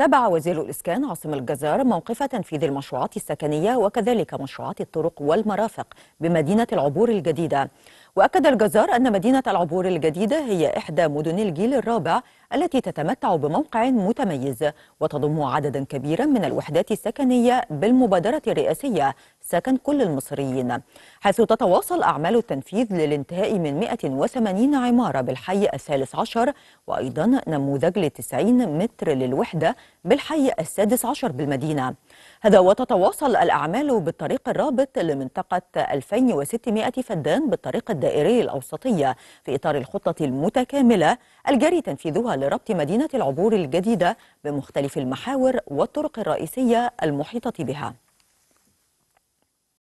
تابع وزير الإسكان عاصم الجزار موقف تنفيذ المشروعات السكنية وكذلك مشروعات الطرق والمرافق بمدينة العبور الجديدة وأكد الجزار أن مدينة العبور الجديدة هي إحدى مدن الجيل الرابع التي تتمتع بموقع متميز وتضم عددا كبيرا من الوحدات السكنية بالمبادرة الرئاسية سكن كل المصريين حيث تتواصل أعمال التنفيذ للانتهاء من 180 عمارة بالحي الثالث عشر وأيضا نموذج ل 90 متر للوحدة بالحي السادس عشر بالمدينة هذا وتتواصل الأعمال بالطريق الرابط لمنطقة 2600 فدان بالطريق الدائري الأوسطية في إطار الخطة المتكاملة الجاري تنفيذها لربط مدينة العبور الجديدة بمختلف المحاور والطرق الرئيسية المحيطة بها